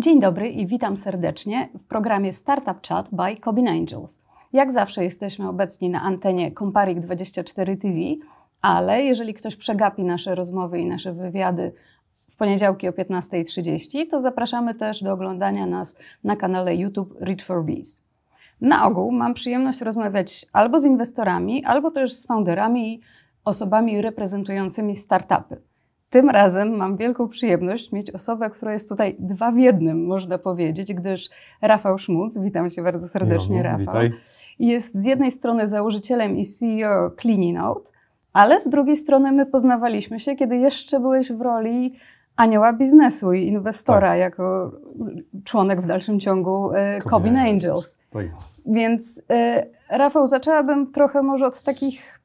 Dzień dobry i witam serdecznie w programie Startup Chat by Cobin Angels. Jak zawsze jesteśmy obecni na antenie Comparik24 TV, ale jeżeli ktoś przegapi nasze rozmowy i nasze wywiady w poniedziałki o 15.30, to zapraszamy też do oglądania nas na kanale YouTube Reach for Bees. Na ogół mam przyjemność rozmawiać albo z inwestorami, albo też z founderami i osobami reprezentującymi startupy. Tym razem mam wielką przyjemność mieć osobę, która jest tutaj dwa w jednym, można powiedzieć, gdyż Rafał Szmuc, witam cię bardzo serdecznie, Rafał. Witaj. Jest z jednej strony założycielem i CEO Cleaninout, ale z drugiej strony my poznawaliśmy się, kiedy jeszcze byłeś w roli anioła biznesu i inwestora tak. jako członek w dalszym ciągu e, Angels. To jest. Więc e, Rafał, zaczęłabym trochę może od takich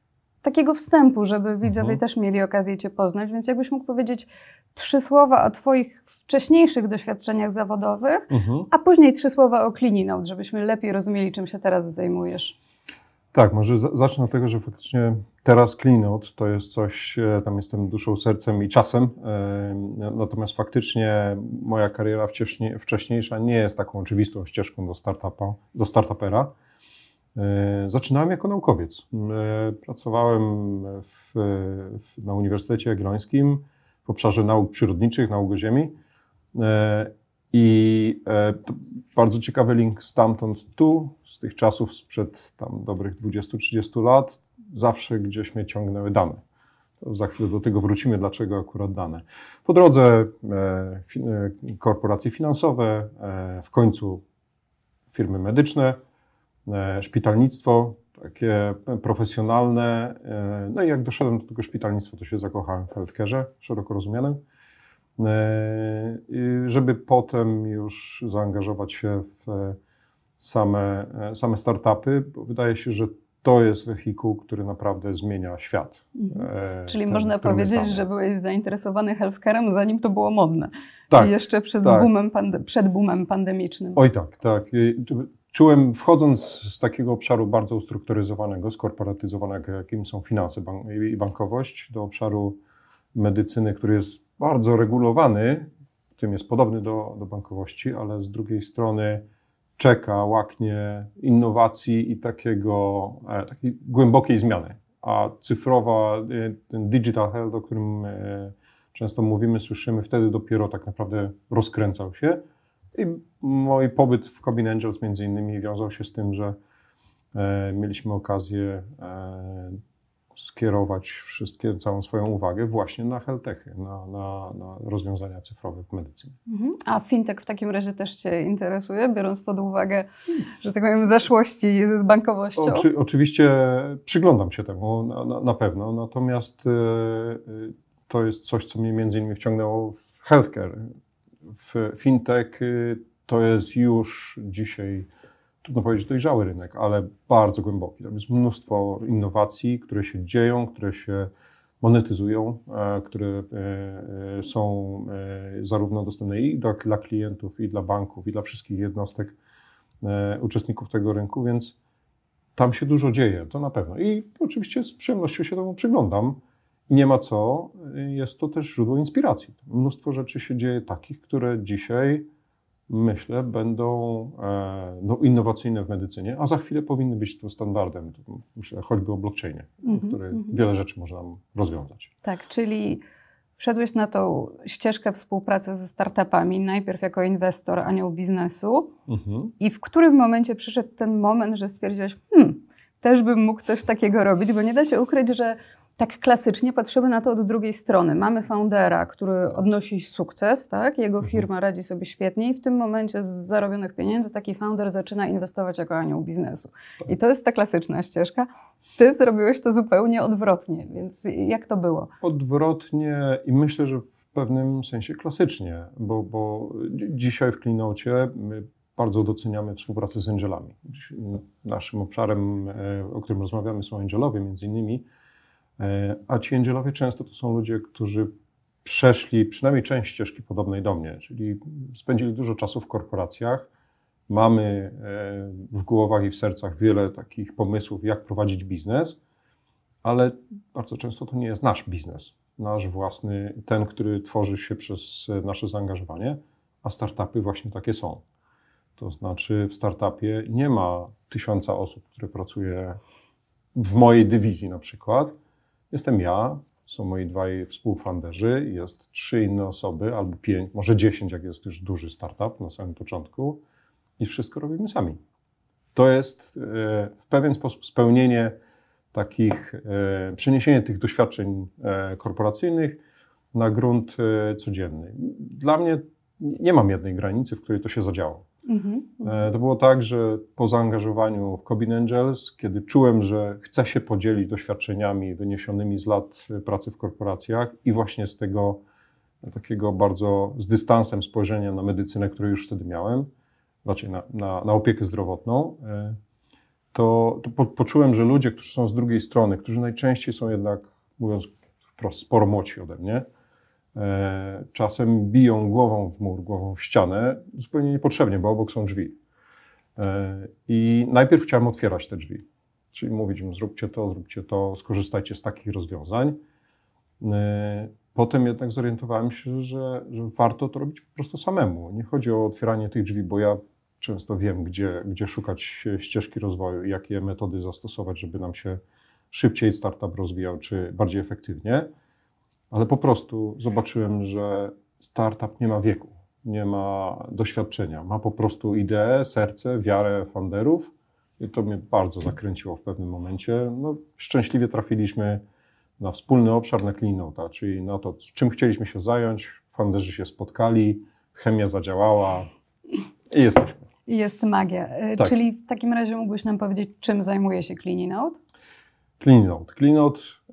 takiego wstępu, żeby widzowie mhm. też mieli okazję Cię poznać, więc jakbyś mógł powiedzieć trzy słowa o Twoich wcześniejszych doświadczeniach zawodowych, mhm. a później trzy słowa o Clininote, żebyśmy lepiej rozumieli, czym się teraz zajmujesz. Tak, może zacznę od tego, że faktycznie teraz Cleanout to jest coś, e, tam jestem duszą, sercem i czasem. E, natomiast faktycznie moja kariera wcześniejsza nie jest taką oczywistą ścieżką do, startupa, do startupera. E, zaczynałem jako naukowiec. E, pracowałem w, na Uniwersytecie Jagiellońskim w obszarze nauk przyrodniczych, nauk o ziemi. E, I bardzo ciekawy link stamtąd tu, z tych czasów sprzed tam dobrych 20-30 lat, zawsze gdzieś mnie ciągnęły dane. To za chwilę do tego wrócimy, dlaczego akurat dane. Po drodze korporacje finansowe, w końcu firmy medyczne, E, szpitalnictwo takie profesjonalne. E, no i jak doszedłem do tego szpitalnictwa, to się zakochałem w healthcare'ze, szeroko rozumianym. E, żeby potem już zaangażować się w same, same startupy, bo wydaje się, że to jest wehikuł, który naprawdę zmienia świat. Mhm. Czyli ten, można powiedzieć, że byłeś zainteresowany healthcare'em, zanim to było modne. Tak. I jeszcze przez tak. Boomem przed boomem pandemicznym. Oj tak, tak czułem, wchodząc z takiego obszaru bardzo ustrukturyzowanego, skorporatyzowanego, jakim są finanse bank i bankowość, do obszaru medycyny, który jest bardzo regulowany, w tym jest podobny do, do bankowości, ale z drugiej strony czeka, łaknie innowacji i takiego, e, takiej głębokiej zmiany. A cyfrowa, e, ten digital health, o którym e, często mówimy, słyszymy, wtedy dopiero tak naprawdę rozkręcał się. I mój pobyt w Corbin Angels między innymi wiązał się z tym, że e, mieliśmy okazję e, skierować wszystkie, całą swoją uwagę właśnie na healtechy, na, na, na rozwiązania cyfrowe w medycynie. Mhm. A fintech w takim razie też Cię interesuje, biorąc pod uwagę, że tak powiem, zeszłości z bankowością? Oczy, oczywiście przyglądam się temu na, na pewno, natomiast e, to jest coś, co mnie między innymi wciągnęło w healthcare, w fintech y, to jest już dzisiaj, trudno powiedzieć dojrzały rynek, ale bardzo głęboki. Tam jest mnóstwo innowacji, które się dzieją, które się monetyzują, e, które e, są e, zarówno dostępne i dla, dla klientów, i dla banków, i dla wszystkich jednostek uczestników tego rynku, więc tam się dużo dzieje, to na pewno. I oczywiście z przyjemnością się temu przyglądam nie ma co, jest to też źródło inspiracji. Mnóstwo rzeczy się dzieje takich, które dzisiaj myślę będą e, no, innowacyjne w medycynie, a za chwilę powinny być tu standardem. Myślę choćby o blockchainie, mm -hmm, który mm -hmm. wiele rzeczy może nam rozwiązać. Tak, czyli wszedłeś na tą ścieżkę współpracy ze startupami, najpierw jako inwestor, anioł biznesu. Mm -hmm. I w którym momencie przyszedł ten moment, że stwierdziłeś, hmm, też bym mógł coś takiego robić, bo nie da się ukryć, że tak klasycznie patrzymy na to od drugiej strony. Mamy foundera, który odnosi sukces, tak? jego mhm. firma radzi sobie świetnie i w tym momencie z zarobionych pieniędzy taki founder zaczyna inwestować jako anioł biznesu. I to jest ta klasyczna ścieżka. Ty zrobiłeś to zupełnie odwrotnie, więc jak to było? Odwrotnie i myślę, że w pewnym sensie klasycznie, bo, bo dzisiaj w Klinocie bardzo doceniamy współpracę z angelami. Naszym obszarem, e, o którym rozmawiamy, są angelowie między innymi E, a ci angelowie często to są ludzie, którzy przeszli przynajmniej część ścieżki podobnej do mnie, czyli spędzili dużo czasu w korporacjach. Mamy e, w głowach i w sercach wiele takich pomysłów, jak prowadzić biznes, ale bardzo często to nie jest nasz biznes, nasz własny, ten, który tworzy się przez nasze zaangażowanie, a startupy właśnie takie są. To znaczy, w startupie nie ma tysiąca osób, które pracuje w mojej dywizji na przykład Jestem ja, są moi dwaj współfanderzy, jest trzy inne osoby, albo pięć, może dziesięć, jak jest już duży startup na samym początku i wszystko robimy sami. To jest e, w pewien sposób spełnienie takich, e, przeniesienie tych doświadczeń e, korporacyjnych na grunt codzienny. Dla mnie nie mam jednej granicy, w której to się zadziało. Mhm, e, to było tak, że po zaangażowaniu w Cobin Angels, kiedy czułem, że chcę się podzielić doświadczeniami wyniesionymi z lat e, pracy w korporacjach i właśnie z tego e, takiego bardzo z dystansem spojrzenia na medycynę, które już wtedy miałem, raczej na, na, na opiekę zdrowotną, to, to po, poczułem, że ludzie, którzy są z drugiej strony, którzy najczęściej są jednak, mówiąc wprost, sporo młodsi ode mnie, E, czasem biją głową w mur, głową w ścianę, zupełnie niepotrzebnie, bo obok są drzwi. E, I najpierw chciałem otwierać te drzwi, czyli mówić im, zróbcie to, zróbcie to, skorzystajcie z takich rozwiązań. E, potem jednak zorientowałem się, że, że warto to robić po prostu samemu. Nie chodzi o otwieranie tych drzwi, bo ja często wiem, gdzie, gdzie szukać ścieżki rozwoju jakie metody zastosować, żeby nam się szybciej startup rozwijał, czy bardziej efektywnie ale po prostu zobaczyłem, że startup nie ma wieku, nie ma doświadczenia. Ma po prostu ideę, serce, wiarę funderów. i to mnie bardzo zakręciło w pewnym momencie. No, szczęśliwie trafiliśmy na wspólny obszar, na clean outa, czyli na to, czym chcieliśmy się zająć. Founderzy się spotkali, chemia zadziałała i jesteśmy. Jest magia. E, tak. Czyli w takim razie mógłbyś nam powiedzieć, czym zajmuje się Clean Out? Clean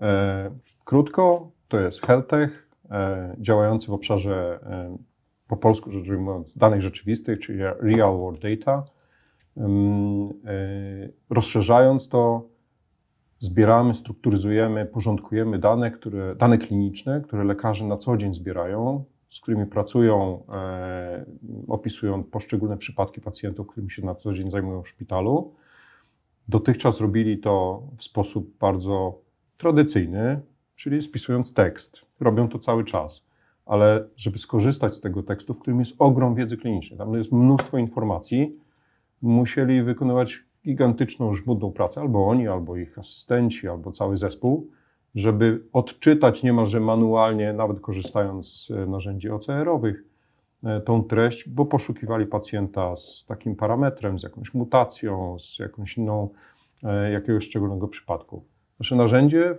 e, krótko, to jest Heltech, e, działający w obszarze e, po polsku rzecz ujmując danych rzeczywistych, czyli real world data. Mm, e, rozszerzając to, zbieramy, strukturyzujemy, porządkujemy dane, które, dane kliniczne, które lekarze na co dzień zbierają, z którymi pracują, opisują poszczególne przypadki pacjentów, którymi się na co dzień zajmują w szpitalu. Dotychczas robili to w sposób bardzo tradycyjny, czyli spisując tekst. Robią to cały czas. Ale żeby skorzystać z tego tekstu, w którym jest ogrom wiedzy klinicznej, tam jest mnóstwo informacji, musieli wykonywać gigantyczną, żmudną pracę, albo oni, albo ich asystenci, albo cały zespół, żeby odczytać niemalże manualnie, nawet korzystając z e, narzędzi OCR-owych, e, tą treść, bo poszukiwali pacjenta z takim parametrem, z jakąś mutacją, z jakąś inną, e, jakiegoś szczególnego przypadku. Nasze narzędzie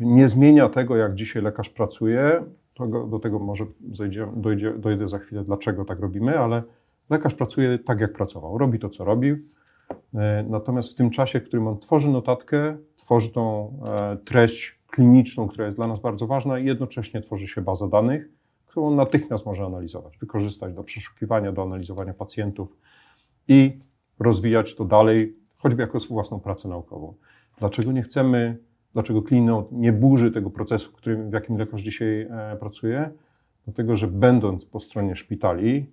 nie zmienia tego, jak dzisiaj lekarz pracuje. do tego może zejdzie, dojdzie, dojdę za chwilę, dlaczego tak robimy, ale lekarz pracuje tak, jak pracował. Robi to, co robił. E, natomiast w tym czasie, w którym on tworzy notatkę, tworzy tą e, treść kliniczną, która jest dla nas bardzo ważna, i jednocześnie tworzy się baza danych, którą on natychmiast może analizować, wykorzystać do przeszukiwania, do analizowania pacjentów i rozwijać to dalej, choćby jako własną pracę naukową. Dlaczego nie chcemy dlaczego klinot nie burzy tego procesu, w, którym, w jakim lekarz dzisiaj e, pracuje? Dlatego, że będąc po stronie szpitali,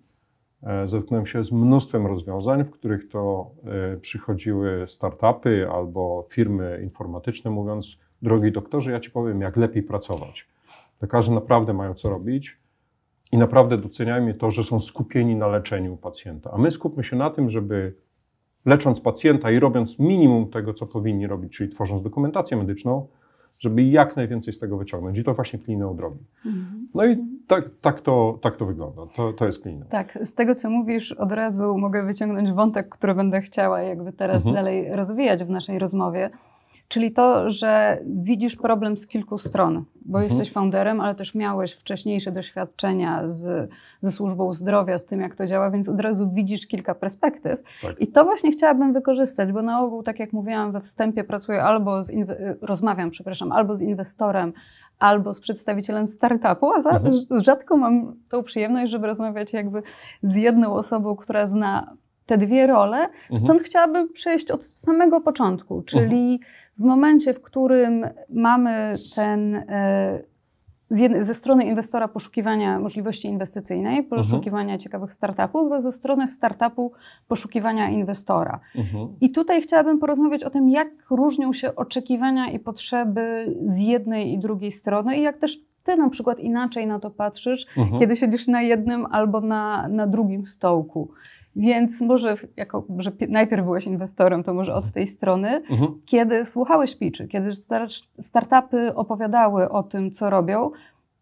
e, zetknąłem się z mnóstwem rozwiązań, w których to e, przychodziły startupy albo firmy informatyczne, mówiąc: Drogi doktorze, ja ci powiem, jak lepiej pracować. Lekarze naprawdę mają co robić i naprawdę doceniają to, że są skupieni na leczeniu pacjenta. A my skupmy się na tym, żeby lecząc pacjenta i robiąc minimum tego, co powinni robić, czyli tworząc dokumentację medyczną, żeby jak najwięcej z tego wyciągnąć. I to właśnie klinę odrobi. Mhm. No i tak, tak, to, tak to wygląda. To, to jest klinę. Tak, z tego co mówisz, od razu mogę wyciągnąć wątek, który będę chciała jakby teraz mhm. dalej rozwijać w naszej rozmowie Czyli to, że widzisz problem z kilku stron, bo mhm. jesteś founderem, ale też miałeś wcześniejsze doświadczenia z, ze służbą zdrowia, z tym jak to działa, więc od razu widzisz kilka perspektyw. Tak. I to właśnie chciałabym wykorzystać, bo na ogół, tak jak mówiłam we wstępie, pracuję albo z rozmawiam, przepraszam, albo z inwestorem, albo z przedstawicielem startupu, a za, mhm. rzadko mam tą przyjemność, żeby rozmawiać jakby z jedną osobą, która zna te dwie role. Mhm. Stąd mhm. chciałabym przejść od samego początku, czyli mhm. w momencie, w którym mamy ten e, jednej, ze strony inwestora poszukiwania możliwości inwestycyjnej, mhm. poszukiwania mhm. ciekawych startupów, a ze strony startupu poszukiwania inwestora. Mhm. I tutaj chciałabym porozmawiać o tym, jak różnią się oczekiwania i potrzeby z jednej i drugiej strony i jak też ty na przykład inaczej na to patrzysz, mhm. kiedy siedzisz na jednym albo na, na drugim stołku. Więc może, jako, że najpierw byłeś inwestorem, to może od tej strony. Mhm. Kiedy słuchałeś piczy, kiedy startupy opowiadały o tym, co robią,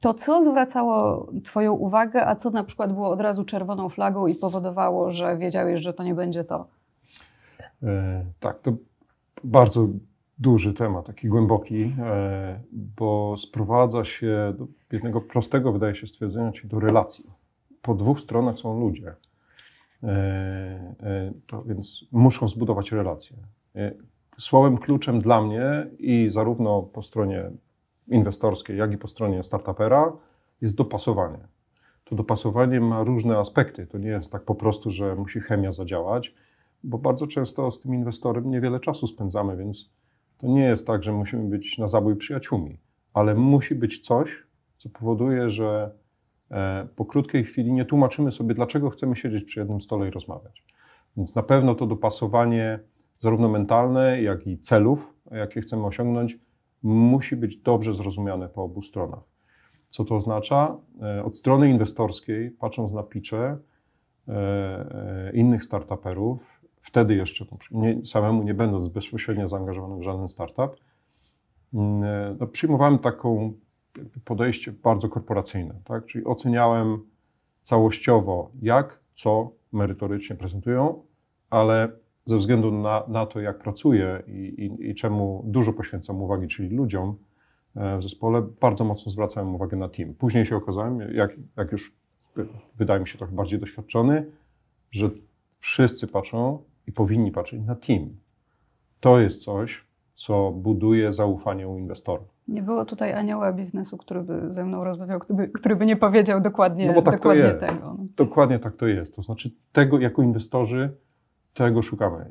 to co zwracało Twoją uwagę, a co na przykład było od razu czerwoną flagą i powodowało, że wiedziałeś, że to nie będzie to? E, tak, to bardzo duży temat, taki głęboki, e, bo sprowadza się do jednego prostego, wydaje się, stwierdzenia, czyli do relacji. Po dwóch stronach są ludzie E, e, to więc muszą zbudować relacje. E, słowem kluczem dla mnie i zarówno po stronie inwestorskiej, jak i po stronie startupera jest dopasowanie. To dopasowanie ma różne aspekty. To nie jest tak po prostu, że musi chemia zadziałać, bo bardzo często z tym inwestorem niewiele czasu spędzamy, więc to nie jest tak, że musimy być na zabój przyjaciółmi, ale musi być coś, co powoduje, że E, po krótkiej chwili nie tłumaczymy sobie, dlaczego chcemy siedzieć przy jednym stole i rozmawiać. Więc na pewno to dopasowanie zarówno mentalne, jak i celów, jakie chcemy osiągnąć, musi być dobrze zrozumiane po obu stronach. Co to oznacza? E, od strony inwestorskiej, patrząc na picze e, innych startuperów, wtedy jeszcze nie, samemu nie będąc bezpośrednio zaangażowanym w żaden startup, mm, no, przyjmowałem taką podejście bardzo korporacyjne, tak? czyli oceniałem całościowo, jak, co merytorycznie prezentują, ale ze względu na, na to, jak pracuję i, i, i, czemu dużo poświęcam uwagi, czyli ludziom e, w zespole, bardzo mocno zwracałem uwagę na team. Później się okazałem, jak, jak już wydaje mi się trochę bardziej doświadczony, że wszyscy patrzą i powinni patrzeć na team. To jest coś, co buduje zaufanie u inwestorów. Nie było tutaj anioła biznesu, który by ze mną rozmawiał, który by, który by nie powiedział dokładnie, no bo tak dokładnie to jest. tego. No. Dokładnie tak to jest. To znaczy, tego jako inwestorzy tego szukamy.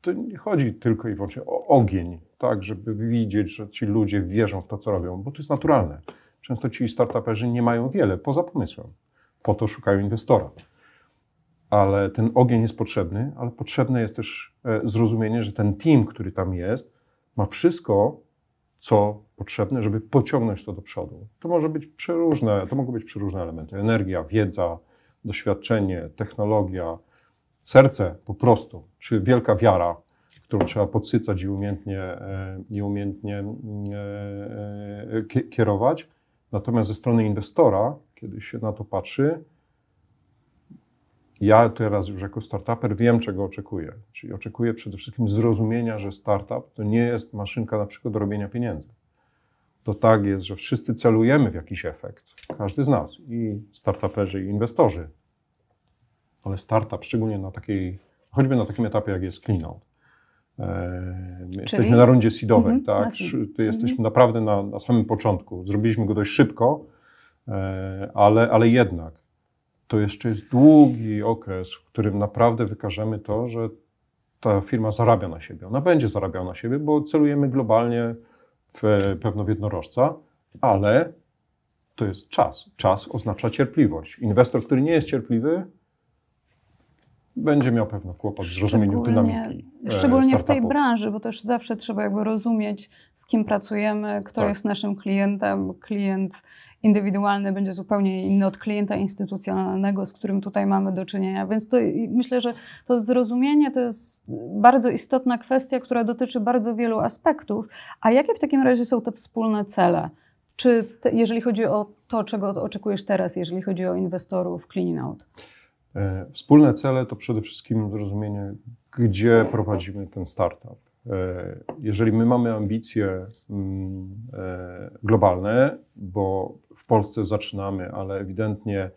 To nie chodzi tylko i wyłącznie o ogień, tak, żeby widzieć, że ci ludzie wierzą w to, co robią, bo to jest naturalne. Często ci startuperzy nie mają wiele poza pomysłem. Po to szukają inwestora. Ale ten ogień jest potrzebny, ale potrzebne jest też e, zrozumienie, że ten team, który tam jest, ma wszystko, co potrzebne, żeby pociągnąć to do przodu. To może być przeróżne, to mogą być przeróżne elementy. Energia, wiedza, doświadczenie, technologia, serce po prostu, czy wielka wiara, którą trzeba podsycać i umiejętnie, e, i umiejętnie e, e, kierować. Natomiast ze strony inwestora, kiedy się na to patrzy, ja teraz już jako startuper wiem, czego oczekuję. Czyli oczekuję przede wszystkim zrozumienia, że startup to nie jest maszynka na przykład do robienia pieniędzy. To tak jest, że wszyscy celujemy w jakiś efekt, każdy z nas, i startuperzy, i inwestorzy. Ale startup, szczególnie na takiej, choćby na takim etapie, jak jest cleanout, e, My jesteśmy na rundzie seedowej, mm -hmm, tak? Mhm. Jesteśmy mm -hmm. naprawdę na, na, samym początku. Zrobiliśmy go dość szybko, e, ale, ale jednak to jeszcze jest długi okres, w którym naprawdę wykażemy to, że ta firma zarabia na siebie. Ona będzie zarabiała na siebie, bo celujemy globalnie w pewno w jednorożca, ale to jest czas. Czas oznacza cierpliwość. Inwestor, który nie jest cierpliwy, będzie miał pewno kłopot w zrozumieniu dynamiki. E, szczególnie w tej branży, bo też zawsze trzeba jakby rozumieć, z kim pracujemy, kto tak. jest naszym klientem. Klient indywidualny będzie zupełnie inny od klienta instytucjonalnego, z którym tutaj mamy do czynienia. Więc to, myślę, że to zrozumienie to jest bardzo istotna kwestia, która dotyczy bardzo wielu aspektów. A jakie w takim razie są te wspólne cele? Czy te, jeżeli chodzi o to, czego oczekujesz teraz, jeżeli chodzi o inwestorów out? E, wspólne cele to przede wszystkim zrozumienie, gdzie prowadzimy ten startup. E, jeżeli my mamy ambicje mm, e, globalne, bo w Polsce zaczynamy, ale ewidentnie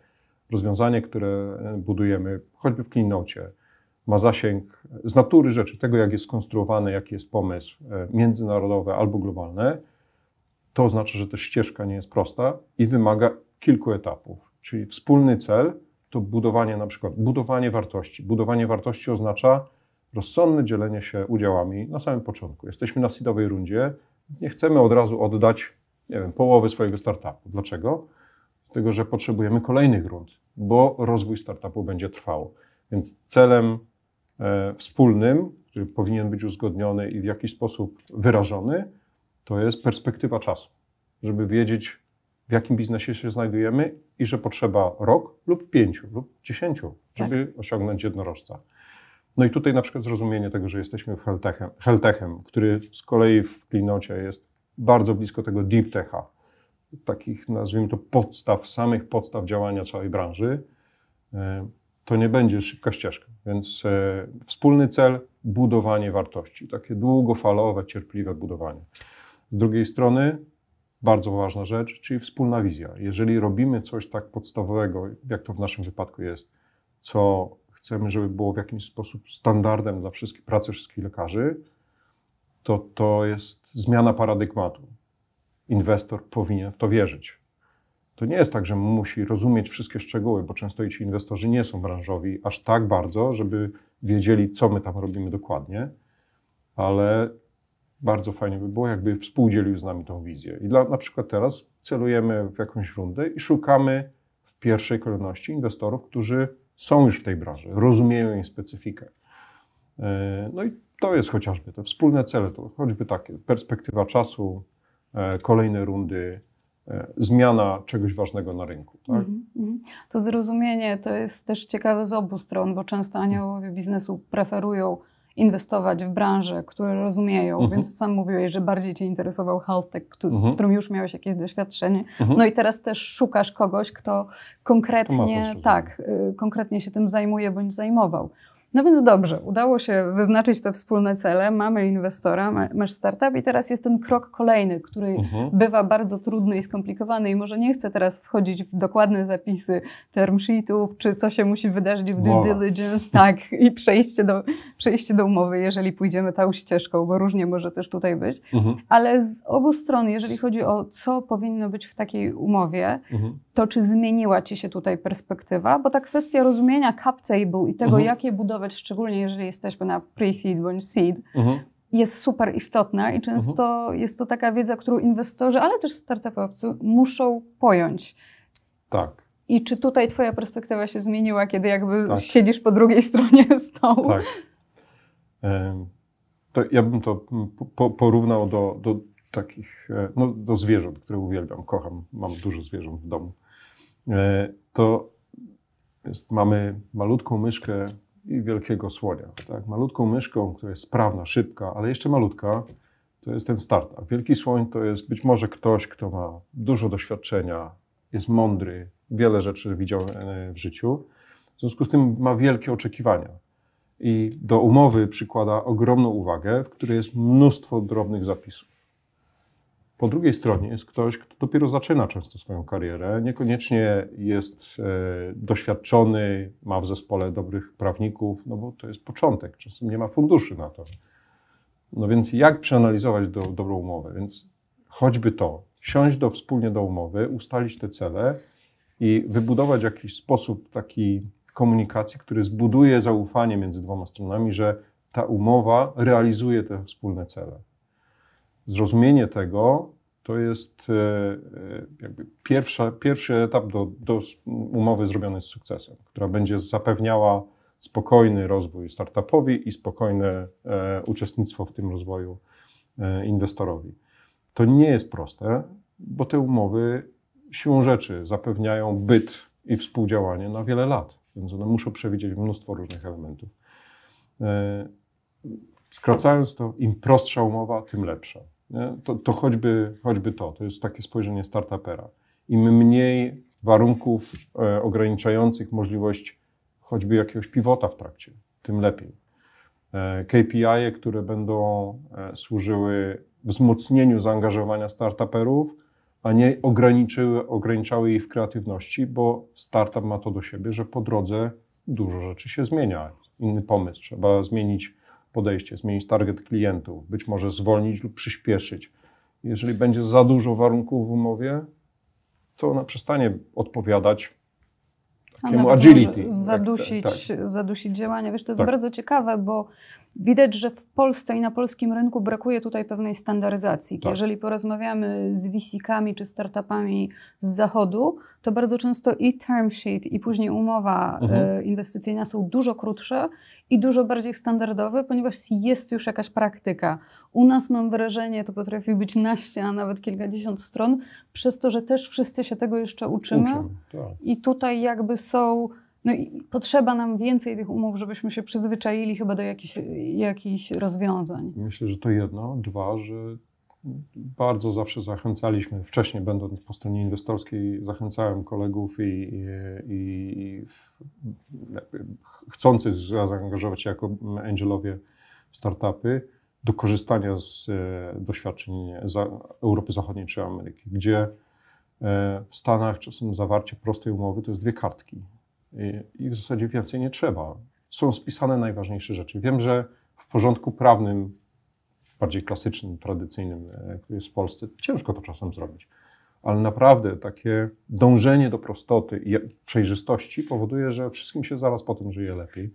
rozwiązanie, które budujemy, choćby w klinocie, ma zasięg z natury rzeczy, tego jak jest skonstruowany, jaki jest pomysł, międzynarodowe albo globalne, to oznacza, że ta ścieżka nie jest prosta i wymaga kilku etapów. Czyli wspólny cel, to budowanie na przykład, budowanie wartości. Budowanie wartości oznacza rozsądne dzielenie się udziałami na samym początku. Jesteśmy na seedowej rundzie, nie chcemy od razu oddać, nie wiem, połowy swojego startupu. Dlaczego? Dlatego, że potrzebujemy kolejnych rund, bo rozwój startupu będzie trwał. Więc celem e, wspólnym, który powinien być uzgodniony i w jakiś sposób wyrażony, to jest perspektywa czasu, żeby wiedzieć, w jakim biznesie się znajdujemy i że potrzeba rok lub pięciu lub dziesięciu, tak. żeby tak. osiągnąć jednorożca. No i tutaj na przykład zrozumienie tego, że jesteśmy heltechem, heltechem który z kolei w klinocie jest bardzo blisko tego deep techa, takich nazwijmy to podstaw, samych podstaw działania całej branży, e, to nie będzie szybka ścieżka. Więc e, wspólny cel budowanie wartości, takie długofalowe, cierpliwe budowanie. Z drugiej strony bardzo ważna rzecz, czyli wspólna wizja. Jeżeli robimy coś tak podstawowego, jak to w naszym wypadku jest, co chcemy, żeby było w jakiś sposób standardem dla wszystkich pracy wszystkich lekarzy, to to jest zmiana paradygmatu. Inwestor powinien w to wierzyć. To nie jest tak, że musi rozumieć wszystkie szczegóły, bo często ci inwestorzy nie są branżowi aż tak bardzo, żeby wiedzieli, co my tam robimy dokładnie, ale bardzo fajnie by było, jakby współdzielił z nami tą wizję. I dla, na przykład teraz celujemy w jakąś rundę i szukamy w pierwszej kolejności inwestorów, którzy są już w tej branży, rozumieją jej specyfikę. E, no i to jest chociażby te wspólne cele, to choćby takie perspektywa czasu, e, kolejne rundy, e, zmiana czegoś ważnego na rynku. Tak? Mhm, mhm. To zrozumienie to jest też ciekawe z obu stron, bo często aniołowie biznesu preferują inwestować w branże, które rozumieją, mhm. więc sam mówiłeś, że bardziej Cię interesował health tech, w mhm. którym już miałeś jakieś doświadczenie. Mhm. No i teraz też szukasz kogoś, kto konkretnie, tak, y, konkretnie się tym zajmuje bądź zajmował. No więc dobrze, udało się wyznaczyć te wspólne cele, mamy inwestora, masz startup i teraz jest ten krok kolejny, który mhm. bywa bardzo trudny i skomplikowany i może nie chcę teraz wchodzić w dokładne zapisy term sheetów, czy co się musi wydarzyć w due diligence, tak, i przejście do, przejście do umowy, jeżeli pójdziemy tą ścieżką, bo różnie może też tutaj być, mhm. ale z obu stron, jeżeli chodzi o co powinno być w takiej umowie, mhm to, czy zmieniła Ci się tutaj perspektywa, bo ta kwestia rozumienia cap table i tego, mhm. jak je budować, szczególnie jeżeli jesteśmy na pre-seed bądź seed, mhm. jest super istotna i często mhm. jest to taka wiedza, którą inwestorzy, ale też startupowcy muszą pojąć. Tak. I czy tutaj Twoja perspektywa się zmieniła, kiedy jakby tak. siedzisz po drugiej stronie stołu? Tak. To ja bym to porównał do, do takich, e, no, do zwierząt, które uwielbiam, kocham, mam dużo zwierząt w domu. E, to jest, mamy malutką myszkę i wielkiego słonia. Tak? Malutką myszką, która jest sprawna, szybka, ale jeszcze malutka, to jest ten start. A wielki słoń to jest być może ktoś, kto ma dużo doświadczenia, jest mądry, wiele rzeczy widział e, w życiu. W związku z tym ma wielkie oczekiwania. I do umowy przykłada ogromną uwagę, w której jest mnóstwo drobnych zapisów. Po drugiej stronie jest ktoś, kto dopiero zaczyna często swoją karierę, niekoniecznie jest e, doświadczony, ma w zespole dobrych prawników, no bo to jest początek, czasem nie ma funduszy na to. No więc jak przeanalizować do, dobrą umowę? Więc choćby to, siąść do, wspólnie do umowy, ustalić te cele i wybudować jakiś sposób taki komunikacji, który zbuduje zaufanie między dwoma stronami, że ta umowa realizuje te wspólne cele zrozumienie tego to jest e, e, jakby pierwsza, pierwszy etap do, do umowy zrobionej z sukcesem, która będzie zapewniała spokojny rozwój startupowi i spokojne e, uczestnictwo w tym rozwoju inwestorowi. To nie jest proste, bo te umowy siłą rzeczy zapewniają byt i współdziałanie na wiele lat, więc one muszą przewidzieć mnóstwo różnych elementów. Skracając to, im prostsza umowa, tym lepsza to, to choćby, choćby to. To jest takie spojrzenie startupera. Im mniej warunków e, ograniczających możliwość choćby jakiegoś pivota w trakcie, tym lepiej. E, KPI, -e, które będą e, służyły wzmocnieniu zaangażowania startuperów, a nie ograniczyły, ograniczały ich w kreatywności, bo startup ma to do siebie, że po drodze dużo rzeczy się zmienia. Inny pomysł, trzeba zmienić podejście, zmienić target klientów, być może zwolnić lub przyspieszyć. Jeżeli będzie za dużo warunków w umowie, to ona przestanie odpowiadać takiemu agility. Tak, tak, zadusić, tak, tak. zadusić działania. Wiesz, to jest tak. bardzo ciekawe, bo widać, że w Polsce i na polskim rynku brakuje tutaj pewnej standaryzacji. Tak. Jeżeli porozmawiamy z wisikami czy startupami z zachodu, to bardzo często i term sheet, i później umowa mhm. E, inwestycyjna są dużo krótsze i dużo bardziej standardowe, ponieważ jest już jakaś praktyka. U nas mam wrażenie, to potrafi być naście, a nawet kilkadziesiąt stron, przez to, że też wszyscy się tego jeszcze uczymy. Uczą, tak. I tutaj jakby są. No i potrzeba nam więcej tych umów, żebyśmy się przyzwyczaili chyba do jakichś, jakichś rozwiązań. Myślę, że to jedno. Dwa, że bardzo zawsze zachęcaliśmy, wcześniej będąc po stronie inwestorskiej, zachęcałem kolegów i, i, i chcący zaangażować się jako angelowie w startupy, do korzystania z e, doświadczeń Europy Zachodniej czy Ameryki, gdzie e, w Stanach czasem zawarcie prostej umowy to jest dwie kartki i w zasadzie więcej nie trzeba. Są spisane najważniejsze rzeczy. Wiem, że w porządku prawnym, bardziej klasycznym, tradycyjnym, e, który jest w Polsce, ciężko to czasem zrobić ale naprawdę takie dążenie do prostoty i przejrzystości powoduje, że wszystkim się zaraz po tym żyje lepiej.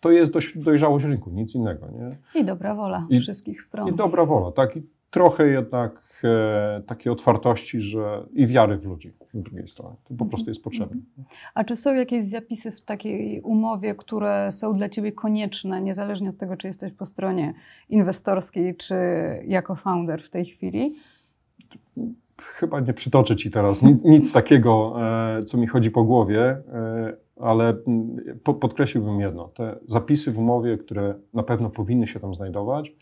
To jest dość dojrzałość rynku, nic innego. Nie? I dobra wola I, wszystkich stron. I dobra wola, tak. I trochę jednak e, takiej otwartości że, i wiary w ludzi z drugiej strony. To po mhm. prostu jest potrzebne. A czy są jakieś zapisy w takiej umowie, które są dla Ciebie konieczne, niezależnie od tego, czy jesteś po stronie inwestorskiej, czy jako founder w tej chwili? chyba nie przytoczę Ci teraz nic, nic takiego, e, co mi chodzi po głowie, e, ale mm, podkreśliłbym jedno. Te zapisy w umowie, które na pewno powinny się tam znajdować,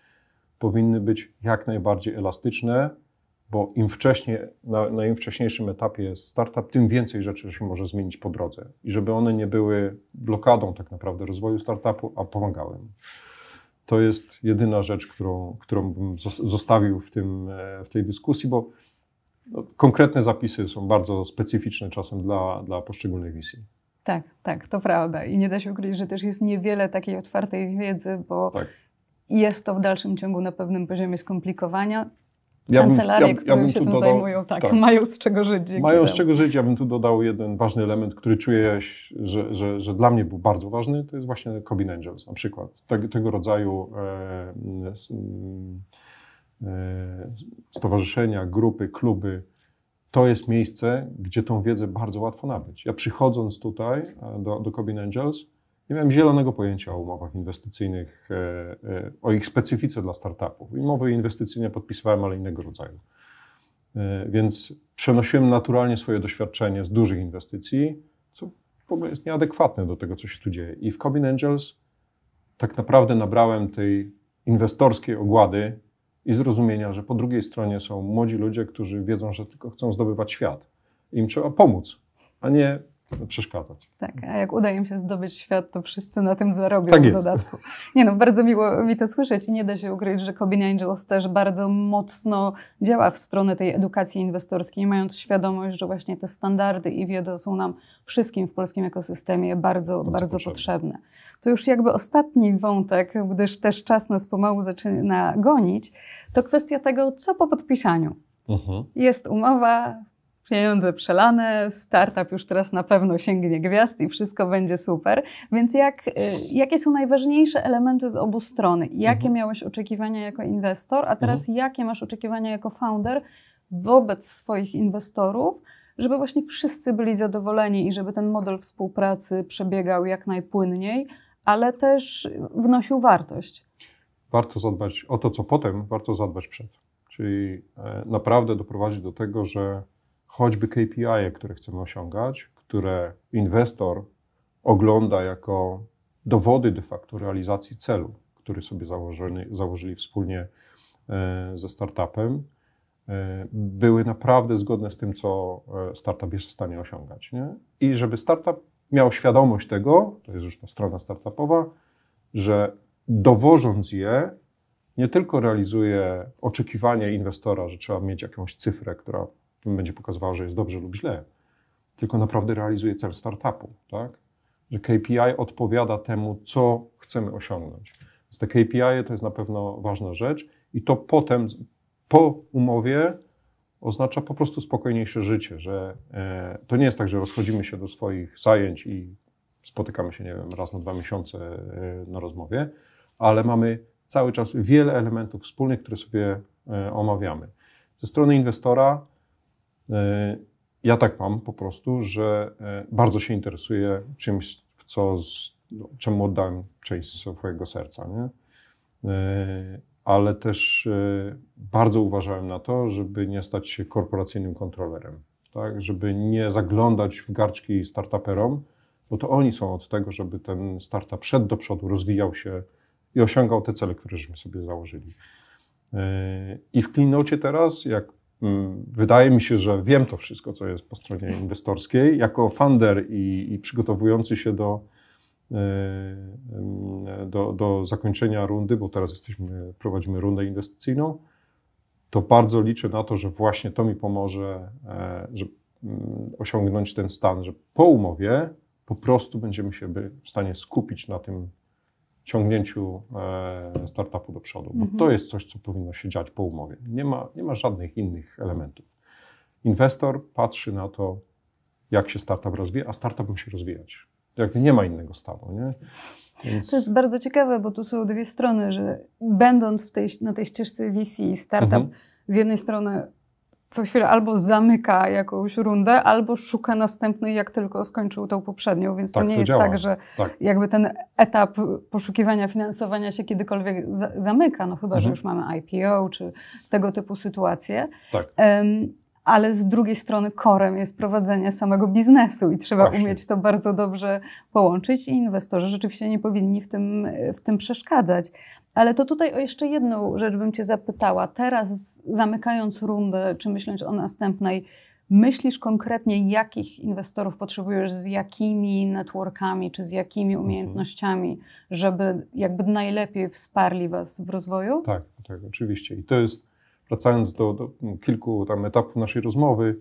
powinny być jak najbardziej elastyczne, bo im wcześniej, na, na im wcześniejszym etapie jest startup, tym więcej rzeczy się może zmienić po drodze. I żeby one nie były blokadą tak naprawdę rozwoju startupu, a pomagały. To jest jedyna rzecz, którą, którą bym zostawił w, tym, e, w tej dyskusji, bo no, konkretne zapisy są bardzo specyficzne czasem dla, dla poszczególnych wizji. Tak, tak, to prawda. I nie da się ukryć, że też jest niewiele takiej otwartej wiedzy, bo tak. jest to w dalszym ciągu na pewnym poziomie skomplikowania. Ja bym, Kancelarie, ja, ja które się tym dodał, zajmują, tak, tak, mają z czego żyć. Mają z czego żyć. Ja bym tu dodał jeden ważny element, który czuję, że, że, że dla mnie był bardzo ważny. To jest właśnie Cobin Angels na przykład. Tego, tego rodzaju e, e, E, stowarzyszenia, grupy, kluby, to jest miejsce, gdzie tą wiedzę bardzo łatwo nabyć. Ja przychodząc tutaj e, do, do Cobin Angels, nie miałem zielonego pojęcia o umowach inwestycyjnych, e, o ich specyfice dla startupów. Umowy inwestycyjne podpisywałem, ale innego rodzaju. Więc przenosiłem naturalnie swoje doświadczenie z dużych inwestycji, co w ogóle jest nieadekwatne do tego, co się tu dzieje. I w Cobin Angels tak naprawdę nabrałem tej inwestorskiej ogłady, i zrozumienia, że po drugiej stronie są młodzi ludzie, którzy wiedzą, że tylko chcą zdobywać świat. Im trzeba pomóc, a nie przeszkadzać. Tak, a jak uda im się zdobyć świat, to wszyscy na tym zarobią tak w dodatku. Nie no, bardzo miło mi to słyszeć i nie da się ukryć, że Cobain Angels też bardzo mocno działa w stronę tej edukacji inwestorskiej, mając świadomość, że właśnie te standardy i wiedza są nam wszystkim w polskim ekosystemie bardzo, bardzo, bardzo potrzebne. potrzebne. To już jakby ostatni wątek, gdyż też czas nas pomału zaczyna gonić, to kwestia tego, co po podpisaniu. Mhm. Jest umowa, pieniądze przelane, startup już teraz na pewno sięgnie gwiazd i wszystko będzie super. Więc jak, y, jakie są najważniejsze elementy z obu stron? Jakie mhm. miałeś oczekiwania jako inwestor, a teraz mhm. jakie masz oczekiwania jako founder wobec swoich inwestorów? żeby właśnie wszyscy byli zadowoleni i żeby ten model współpracy przebiegał jak najpłynniej, ale też wnosił wartość. Warto zadbać o to, co potem, warto zadbać przed. Czyli e, naprawdę doprowadzić do tego, że choćby KPI, które chcemy osiągać, które inwestor ogląda jako dowody de facto realizacji celu, który sobie założyli, założyli wspólnie e, ze startupem, e, były naprawdę zgodne z tym, co e, startup jest w stanie osiągać. Nie? I żeby startup miał świadomość tego, to jest już ta strona startupowa, że dowożąc je, nie tylko realizuje oczekiwanie inwestora, że trzeba mieć jakąś cyfrę, która będzie pokazywała, że jest dobrze lub źle, tylko naprawdę realizuje cel startupu, tak? Że KPI odpowiada temu, co chcemy osiągnąć. Więc te KPI to jest na pewno ważna rzecz i to potem po umowie oznacza po prostu spokojniejsze życie, że e, to nie jest tak, że rozchodzimy się do swoich zajęć i spotykamy się, nie wiem, raz na dwa miesiące e, na rozmowie, ale mamy cały czas wiele elementów wspólnych, które sobie e, omawiamy. Ze strony inwestora E, ja tak mam po prostu, że e, bardzo się interesuję czymś, w co, no, czemu oddałem część swojego serca, nie? E, ale też bardzo uważałem na to, żeby nie stać się korporacyjnym kontrolerem, tak? żeby nie zaglądać w garczki startuperom, bo to oni są od tego, żeby ten startup szedł do przodu, rozwijał się i osiągał te cele, któreśmy sobie założyli. I w klinocie teraz, jak Mm, wydaje mi się, że wiem to wszystko, co jest po stronie inwestorskiej. Jako funder i, i przygotowujący się do, e, do, do, zakończenia rundy, bo teraz jesteśmy, prowadzimy rundę inwestycyjną, to bardzo liczę na to, że właśnie to mi pomoże e, że mm, osiągnąć ten stan, że po umowie po prostu będziemy się w stanie skupić na tym, ciągnięciu e, startupu do przodu, bo mhm. to jest coś, co powinno się dziać po umowie. Nie ma, nie ma żadnych innych elementów. Inwestor patrzy na to, jak się startup rozwija, a startup musi rozwijać. Jak nie ma innego stanu. Nie? Więc... To jest bardzo ciekawe, bo tu są dwie strony, że będąc tej, na tej ścieżce VC startup, mhm. z jednej strony co chwilę albo zamyka jakąś rundę, albo szuka następnej, jak tylko skończył tą poprzednią. Więc tak, to nie to jest działa. tak, że tak. jakby ten etap poszukiwania finansowania się kiedykolwiek za zamyka, no chyba, mhm. że już mamy IPO czy tego typu sytuacje. Tak. Um, ale z drugiej strony korem jest prowadzenie samego biznesu i trzeba Właśnie. umieć to bardzo dobrze połączyć i inwestorzy rzeczywiście nie powinni w tym, w tym przeszkadzać. Ale to tutaj o jeszcze jedną rzecz bym Cię zapytała. Teraz, zamykając rundę, czy myśląc o następnej, myślisz konkretnie, jakich inwestorów potrzebujesz, z jakimi networkami, czy z jakimi mhm. umiejętnościami, żeby jakby najlepiej wsparli Was w rozwoju? Tak, tak, oczywiście. I to jest, wracając do, do no, kilku tam etapów naszej rozmowy,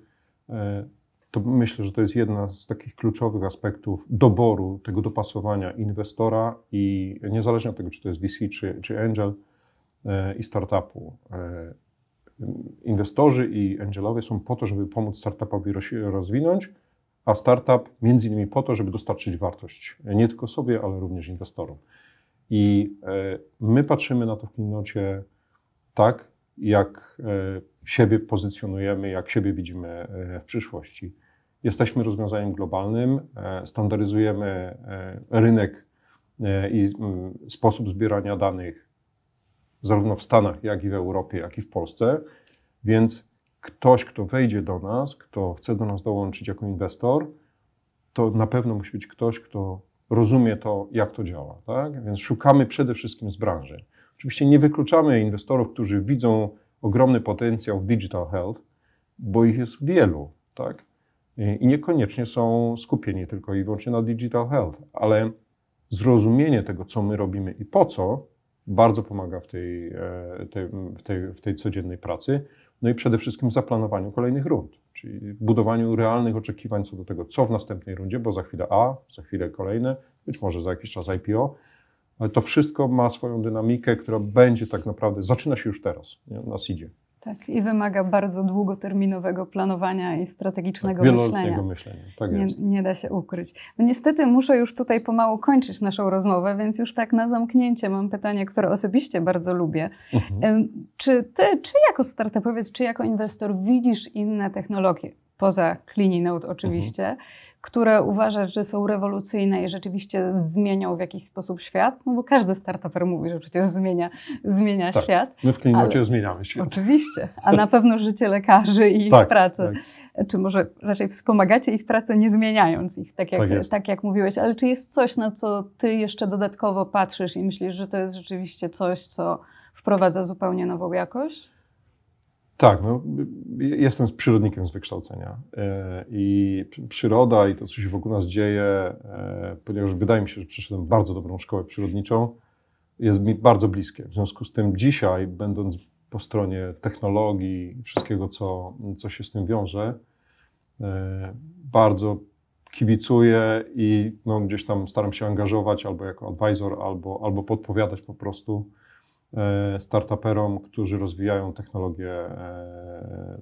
e, to myślę, że to jest jedna z takich kluczowych aspektów doboru tego dopasowania inwestora i niezależnie od tego, czy to jest VC, czy, czy angel e, i startupu. E, inwestorzy i angelowie są po to, żeby pomóc startupowi rozwinąć, a startup między innymi po to, żeby dostarczyć wartość nie tylko sobie, ale również inwestorom. I e, my patrzymy na to w klinocie tak, jak e, siebie pozycjonujemy, jak siebie widzimy e, w przyszłości. Jesteśmy rozwiązaniem globalnym, e, standaryzujemy rynek i sposób zbierania danych zarówno w Stanach, jak i w Europie, jak i w Polsce. Więc ktoś, kto wejdzie do nas, kto chce do nas dołączyć jako inwestor, to na pewno musi być ktoś, kto rozumie to, jak to działa. Tak? Więc szukamy przede wszystkim z branży. Oczywiście nie wykluczamy inwestorów, którzy widzą ogromny potencjał w digital health, bo ich jest wielu, tak? I niekoniecznie są skupieni tylko i wyłącznie na digital health, ale zrozumienie tego, co my robimy i po co, bardzo pomaga w tej, e, tej, w tej, w tej codziennej pracy. No i przede wszystkim zaplanowaniu kolejnych rund, czyli budowaniu realnych oczekiwań co do tego, co w następnej rundzie, bo za chwilę A, za chwilę kolejne, być może za jakiś czas IPO ale to wszystko ma swoją dynamikę, która będzie tak naprawdę, zaczyna się już teraz, nie? nas idzie. Tak, i wymaga bardzo długoterminowego planowania i strategicznego tak, myślenia. myślenia. Tak nie, nie, da się ukryć. No niestety muszę już tutaj pomału kończyć naszą rozmowę, więc już tak na zamknięcie mam pytanie, które osobiście bardzo lubię. Mhm. Czy ty, czy jako startupowiec, czy jako inwestor widzisz inne technologie? Poza CleanNote oczywiście. Mhm które uważasz, że są rewolucyjne i rzeczywiście zmienią w jakiś sposób świat? No bo każdy startuper mówi, że przecież zmienia, zmienia tak. świat. My w klinicie zmieniamy świat. Oczywiście, a na pewno życie lekarzy i ich tak, pracę. Tak. Czy może raczej wspomagacie ich pracę, nie zmieniając ich, tak jak, tak, tak jak mówiłeś. Ale czy jest coś, na co ty jeszcze dodatkowo patrzysz i myślisz, że to jest rzeczywiście coś, co wprowadza zupełnie nową jakość? Tak, no, jestem z przyrodnikiem z wykształcenia e, i przyroda i to, co się wokół nas dzieje, e, ponieważ wydaje mi się, że przeszedłem bardzo dobrą szkołę przyrodniczą, jest mi bardzo bliskie. W związku z tym dzisiaj, będąc po stronie technologii i wszystkiego, co, co się z tym wiąże, e, bardzo kibicuję i no, gdzieś tam staram się angażować albo jako advisor, albo, albo podpowiadać po prostu E, startuperom, którzy rozwijają technologie e,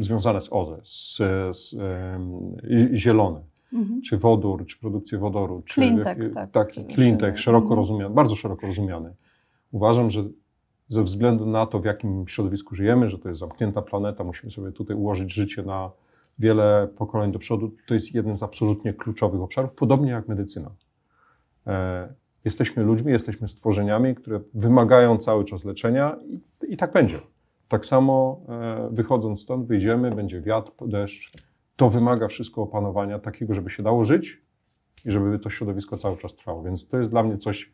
związane z OZE, z, z e, zielone, mhm. czy wodór, czy produkcję wodoru, czy cleantech, jak, tak. taki szeroko mhm. rozumiany, bardzo szeroko rozumiany. Uważam, że ze względu na to, w jakim środowisku żyjemy, że to jest zamknięta planeta, musimy sobie tutaj ułożyć życie na wiele pokoleń do przodu, to jest jeden z absolutnie kluczowych obszarów, podobnie jak medycyna. Jesteśmy ludźmi, jesteśmy stworzeniami, które wymagają cały czas leczenia i, i tak będzie. Tak samo e, wychodząc stąd, wyjdziemy, będzie wiatr, deszcz. To wymaga wszystko opanowania takiego, żeby się dało żyć i żeby to środowisko cały czas trwało. Więc to jest dla mnie coś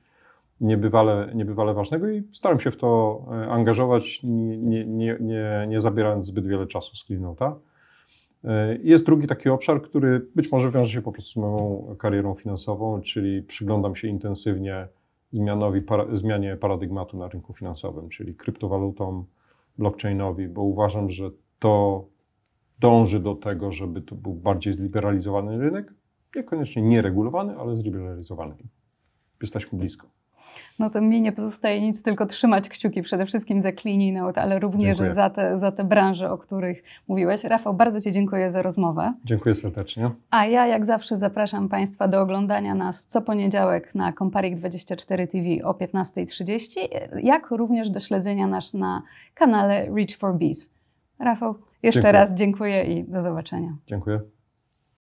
niebywale, niebywale ważnego i staram się w to e, angażować, nie, nie, nie, nie zabierając zbyt wiele czasu z klienta. E, jest drugi taki obszar, który być może wiąże się po prostu z moją karierą finansową, czyli przyglądam się intensywnie zmianowi, zmianie paradygmatu na rynku finansowym, czyli kryptowalutom, blockchainowi, bo uważam, że to dąży do tego, żeby to był bardziej zliberalizowany rynek, niekoniecznie nieregulowany, ale zliberalizowany. Jesteśmy blisko. No to mi nie pozostaje nic, tylko trzymać kciuki przede wszystkim za Cleaning Out, ale również za te, za te branże, o których mówiłeś. Rafał, bardzo Ci dziękuję za rozmowę. Dziękuję serdecznie. A ja jak zawsze zapraszam Państwa do oglądania nas co poniedziałek na Comparik24 TV o 15.30, jak również do śledzenia nas na kanale Reach for Bees. Rafał, jeszcze dziękuję. raz dziękuję i do zobaczenia. Dziękuję.